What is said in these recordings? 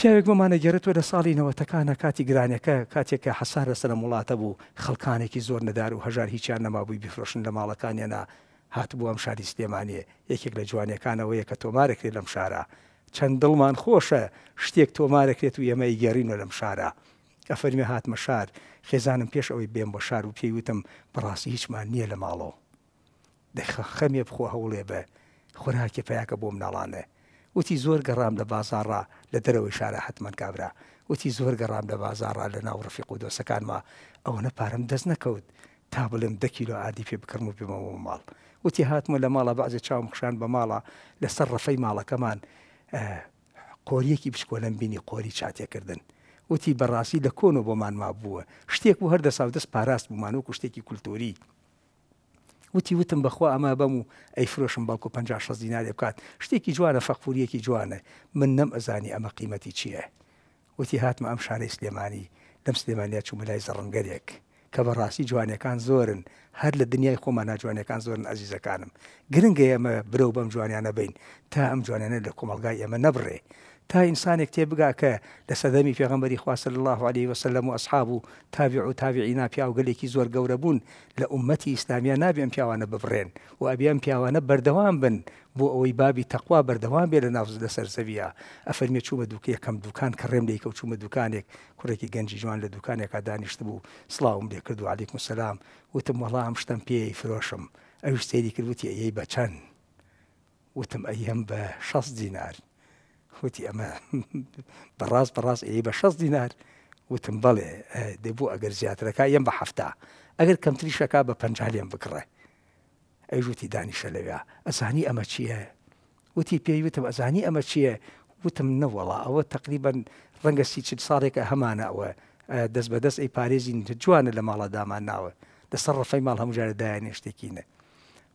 پیاوێک بمانە گەرتوە لە ساڵی نەوەتەکانە کاتی گرانەکە کاتێککە حەسار لەسەر وڵاتە بوو خەڵکانێکی زۆر نەدار و هەژار هیچیان نەمابووی بفرۆشن لە ماڵەکانیانە هاتبوو ئەم شاری سلێمانێ یەکێک لە جوانەکانەوەیە کە تۆمارێکێت لەم شارە چەند دڵمان خۆشە شتێک تۆمارەکرێت و ئێمە گەڕینە لەم شارە ئەفەرمی هاتمە شار خێزانم پێش ئەوەی بێم بۆ شار و پێیوتم بەڕاستی هیچمان نییە لە ماڵەوە دەخەمێ بخۆ هەوڵێ بە خۆراکی پیاکە بۆ مناڵانە وتی زۆر گەڕام لە بازارڕا لە دەرەوەی شارە حتممە کابرا وتی زۆر گەڕام لە بازارڕا لە ناو ڕفیق و دۆسەکانمە ئەوەنە پارەم دەست نەکەوت تا بڵێم دە کیلو عادی پێ بکەم و بمەوە ماڵ وتی هاتممە لە ماڵە بەعزی چاوم خشان بە ماڵە لەسەر ڕفەی ماڵەکەمان قۆریەکی بچکۆ لەم بینی قۆری چاتێکردن. وتی بەڕاستی لە کۆنە بۆمان ما بووە شتێک و هەردە ساودەست پاراست بوومان و کوشتێکی کولتوری وتی وتم بەخوا ئەمە بەم و ئەیفرۆشم باکو 50 دیناری بکات شتێکی جوانە فەقفوریەکی جوانە من نەم ئەزانی ئەمە قیمەتی چییە وتی هاتمە ئەم شارەی سلێمانی لەم سلێمانیا چوو مەلای زەڕنگەرێک کە بەڕاستی جوانەکان زۆرن هەر لە دنیای خۆمانە جوانەکان زۆرن ئازیزەکانم گرنگە ئێمە برو بەم جوانیانە بین تا ئەم جوانیانە لە کۆمەلگای ئێمە نەبڕێ تا ئینسانێک تێبگا کە لە سەدەمی پێغمبەری خواسە الله عليه وسلم و ئەسحاب و تاوی و تاویعینا پیاوگەلێکی زۆر گەورە بوون لە عومەتی ئیسلامیا نابێن پیاوانە ببڕێن و ئەبیان پیاوانە بەردەوام بن بۆ ئەوەی بابی تەخوا بەردەوام بێ لە ناوز لەسەر زەویە ئەفەرمێ چوومە دووکە یەکەم دوکان کە ڕێم لەیکە و چوومە دوکانێک کوڕێکی گەنجی جوان لە دوکانێکا دانیشت بوو سلااوم لێ کرد و علیکم سەسلام وتم وەڵام ئەم شتم پێی فرۆشم ئەوش سێری کردوتی ئەیەی بەچەند وتم ئەی هەم بە 16 دینار خوتی ئەمە بەڕاست بەڕاست ئەی بە 16 دینار وتم بەڵێ دەبوو ئەگەر زیاترەکە یەم بە هەفتا ئەگەر کەمتریشەکە بە پەنجالیان بکڕێ ئەیژوتی دانیشە لەوێ ئەزانی ئەمە چییە وتی پێیوتم ئەزانی ئەمە چییە وتم نەوەڵا ئەوە تقریبان ڕەنگە سی چ ساڵێکە هەمانەوە دەست بە دەست ئەی پارێزی جوانە لە ماڵە دامان ناوە دەسەر ڕفەی ماڵ هەموجارە دایانێ شتێکینە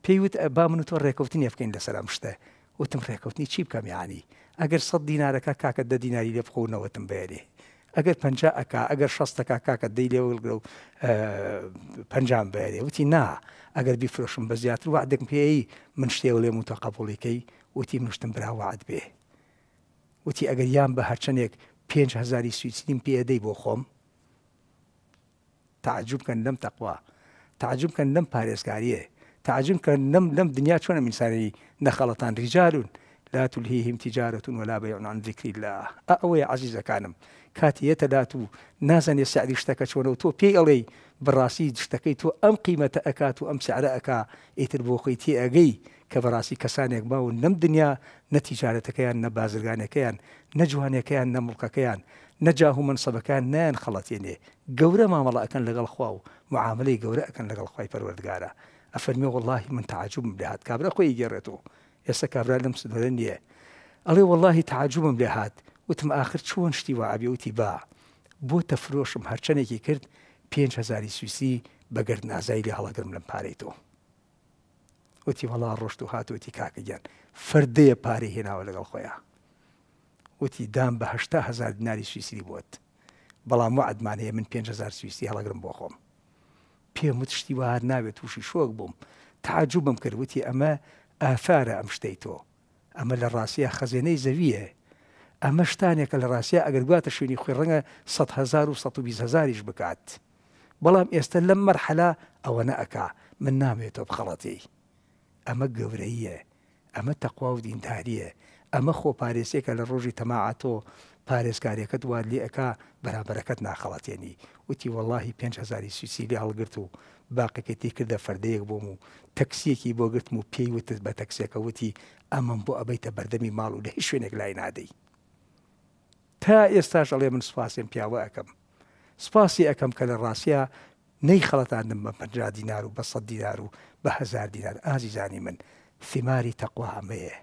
پێیوت با من تۆ ڕێکوتنی بکەین لەسەر ئەم شتە وتم ڕێکوتنی چی بکەم یانی ئەگەر سە دینارەکە کاکە دە دیناری لێ بخۆنەوەتم بێرێ ئەگەر پنج ئەک ئەگەر شەستەکە کاکە دەی لێوەڵگرە و پنجام بێرێ وتی نا ئەگەر بیفرۆشم بە زیاتر وعددەم پێی من شتێو لێم و تەقەپڵیکەی وتی منشتم براوعات بێ وتی ئەگەر یان بە هەرچەندێک 5هزاری سویچیم پێدەی بۆ خۆم تعجبکەن لەم تەقوا تعجبکەن لەم پارێزگاریە تعجم کە نم لەم دنیا چۆنە میساری نەخەڵەتان ریجارون لا تلهيهم تجارة ولا بيع عن ذكر الله أوي عزيزة كانم کاتی یەتەدات و نازانێ سعری شتەکە چۆنەوە تۆ پێی ئەڵێ بڕاستی شتەکەی تۆ ئەم قیمەتە ئەکات و ئەم سعرە ئەکا ئیتر بۆ خۆی تێ ئەگەی کە بەڕاستی کەسانێک باو نەم دنیا نەتیجارەتەکەیان نە بازرگانەکەیان نەجوانەکەیان نەمڵکەکەیان نەجااهو من سەبەکان نیان خەڵەتێنێ گەورە مامەڵەکەن لەگەڵ خوا و معاملەی گەورە ئەەکەن لەگەڵ خی پەروەردگارە ئەفەرمی وڵی من تعجوم لێ هاات کابرا خۆی گێڕێتەوە ئێستا کابرا لەم سدەرە نییە ئەڵێ وڵی تعجومم لێ هاات وتم آخر چۆن شتی و ئابیوتی با بۆ تەفرۆشم هەرچەنێکی کرد 5هزاری سویسی بەگرد نازایی لە هەڵەگرم لەم پارێتەوە وتی وڵا ڕۆشت و هاتوتی کاکەگەن فردەیە پارەی هێناوە لەگەڵ خۆیان وتی دام بە هزار دیناری سویسری بۆت بەڵام و عدمانەیە من 5هزار سویسی هەڵەگرم بۆ خۆم پێم تشتی وهار ناوێت تووشی شۆک بووم تعجوبم کردوتی ئەمە ئافارە ئەم شتەی تۆ ئەمە لە ڕاستیە خەزێنەی زەویە ئەمە شتانێکە لە ڕاستیە ئەگەر گواتە شوێنی خۆی ڕەنگە 1920هزاریش بکات بەڵام ئێستا لەم مەرحەلا ئەوە نەئەکا من نامێتەوە بخەڵەتی ئەمە گەورەیە ئەمە تەقوا و دینداریە ئەمە خۆپارێسێکە لە ڕۆژی تەماعاتۆ پارێزگاریەکە دووار لێ ئەک بەرابەرەکەت ناخەڵاتێنی وتی وەلهی 5هزاری سوسی لێ هەڵگرت و باقیەکەتی کردە فردەیەک بۆم و تەکسیەکی بۆ گرتم و پێی وتت بە تەکسێکە وتی ئەمەم بۆ ئەبەیتە بەردەمی ماڵ و لە هیچ شوێنێک لای نادەی تا ئێستاش ئەڵێ من سوپاسێن پیاوە ئەەکەم سپاسی ئەەکەم کە لە ڕاستە نەی خەڵەتاندم بە پجا دیینار و بە سە دیینار و بە هزار دیینار ئازیزانی من ثماری تەقوا هەمەیە.